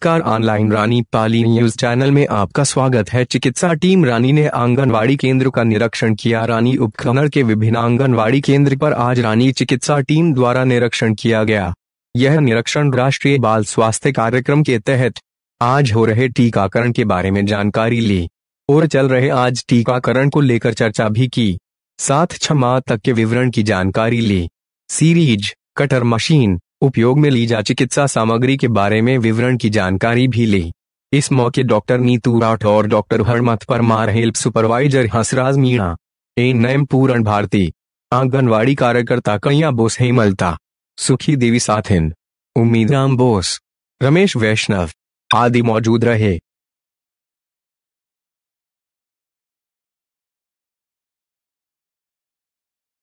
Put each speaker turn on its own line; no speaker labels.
नमस्कार online Rani Pali news channel में आपका स्वागत है चिकित्सा टीम रानी ने आंगनवाड़ी केंद्र का निरीक्षण किया रानी उपखंड के विभिन्न आंगनवाड़ी केंद्र पर आज रानी चिकित्सा टीम द्वारा निरीक्षण किया गया यह निरीक्षण राष्ट्रीय बाल स्वास्थ्य कार्यक्रम के तहत आज हो रहे टीकाकरण के बारे में जानकारी ली और चल रहे आज टीकाकरण को लेकर चर्चा भी की साथ छह माह तक के विवरण की जानकारी ली सीरीज कटर मशीन उपयोग में ली जा चिकित्सा सामग्री के बारे में विवरण की जानकारी भी ली इस मौके doctor Neetu Rathore doctor Harmat Parmar health supervisor Hansraj Meena ए नयम पूरण भारती आंगनवाड़ी कार्यकर्ता कैया बोस हेमलता सुखी देवी साथिन उम्मीद राम बोस रमेश
वैष्णव आदि मौजूद रहे